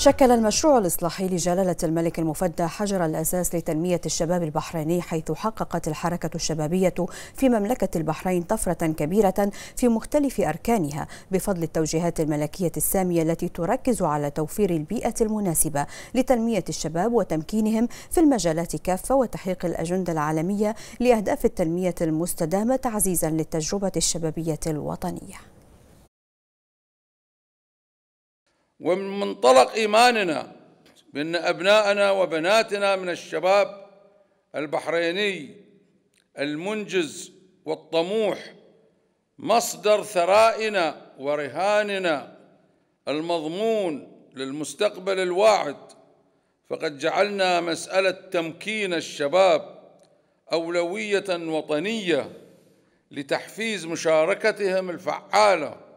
شكل المشروع الإصلاحي لجلالة الملك المفدى حجر الأساس لتنمية الشباب البحريني حيث حققت الحركة الشبابية في مملكة البحرين طفرة كبيرة في مختلف أركانها بفضل التوجيهات الملكية السامية التي تركز على توفير البيئة المناسبة لتنمية الشباب وتمكينهم في المجالات كافة وتحقيق الأجندة العالمية لأهداف التنمية المستدامة تعزيزا للتجربة الشبابية الوطنية ومن منطلق إيماننا بأن أبناءنا وبناتنا من الشباب البحريني المنجز والطموح مصدر ثرائنا ورهاننا المضمون للمستقبل الواعد فقد جعلنا مسألة تمكين الشباب أولوية وطنية لتحفيز مشاركتهم الفعاله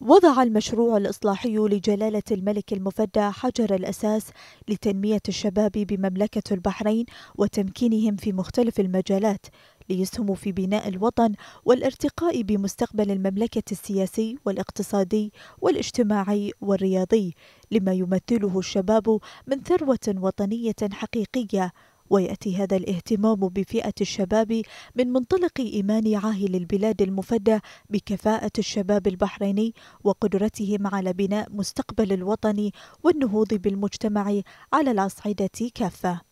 وضع المشروع الإصلاحي لجلالة الملك المفدى حجر الأساس لتنمية الشباب بمملكة البحرين وتمكينهم في مختلف المجالات ليسهموا في بناء الوطن والارتقاء بمستقبل المملكة السياسي والاقتصادي والاجتماعي والرياضي لما يمثله الشباب من ثروة وطنية حقيقية وياتي هذا الاهتمام بفئه الشباب من منطلق ايمان عاهل البلاد المفدى بكفاءه الشباب البحريني وقدرتهم على بناء مستقبل الوطن والنهوض بالمجتمع على الاصعده كافه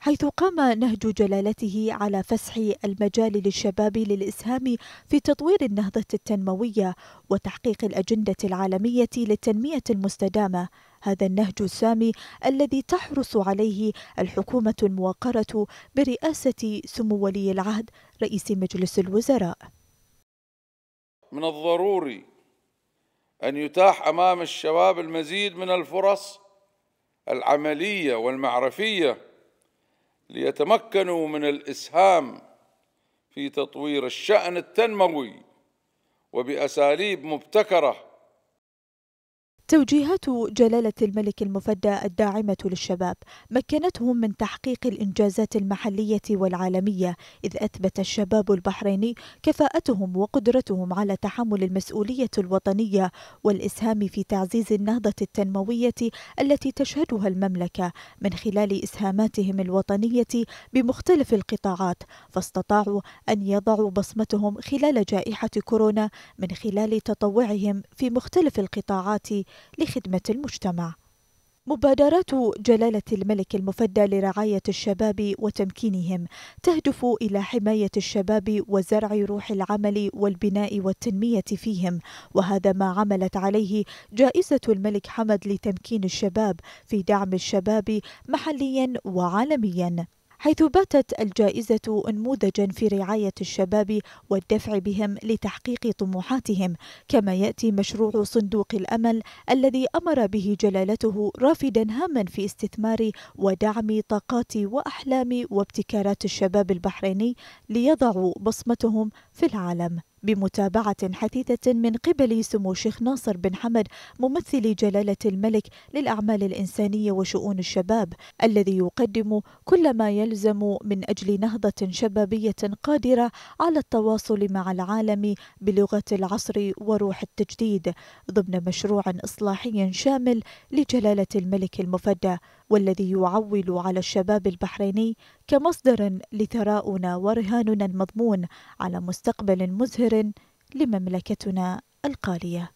حيث قام نهج جلالته على فسح المجال للشباب للإسهام في تطوير النهضة التنموية وتحقيق الأجندة العالمية للتنمية المستدامة هذا النهج السامي الذي تحرص عليه الحكومة الموقرة برئاسة سمو ولي العهد رئيس مجلس الوزراء من الضروري أن يتاح أمام الشباب المزيد من الفرص العملية والمعرفية ليتمكنوا من الاسهام في تطوير الشان التنموي وباساليب مبتكره توجيهات جلالة الملك المفدى الداعمة للشباب مكنتهم من تحقيق الإنجازات المحلية والعالمية إذ أثبت الشباب البحريني كفاءتهم وقدرتهم على تحمل المسؤولية الوطنية والإسهام في تعزيز النهضة التنموية التي تشهدها المملكة من خلال إسهاماتهم الوطنية بمختلف القطاعات فاستطاعوا أن يضعوا بصمتهم خلال جائحة كورونا من خلال تطوعهم في مختلف القطاعات لخدمة المجتمع مبادرات جلالة الملك المفدى لرعاية الشباب وتمكينهم تهدف إلى حماية الشباب وزرع روح العمل والبناء والتنمية فيهم، وهذا ما عملت عليه جائزة الملك حمد لتمكين الشباب في دعم الشباب محليا وعالميا. حيث باتت الجائزة انموذجا في رعاية الشباب والدفع بهم لتحقيق طموحاتهم كما يأتي مشروع صندوق الأمل الذي أمر به جلالته رافدا هاما في استثمار ودعم طاقات وأحلام وابتكارات الشباب البحريني ليضعوا بصمتهم في العالم بمتابعة حثيثة من قبل سمو الشيخ ناصر بن حمد ممثل جلالة الملك للأعمال الإنسانية وشؤون الشباب الذي يقدم كل ما يلزم من أجل نهضة شبابية قادرة على التواصل مع العالم بلغة العصر وروح التجديد ضمن مشروع إصلاحي شامل لجلالة الملك المفدى والذي يعول على الشباب البحريني كمصدر لثراؤنا ورهاننا المضمون على مستقبل مزهر لمملكتنا القاليه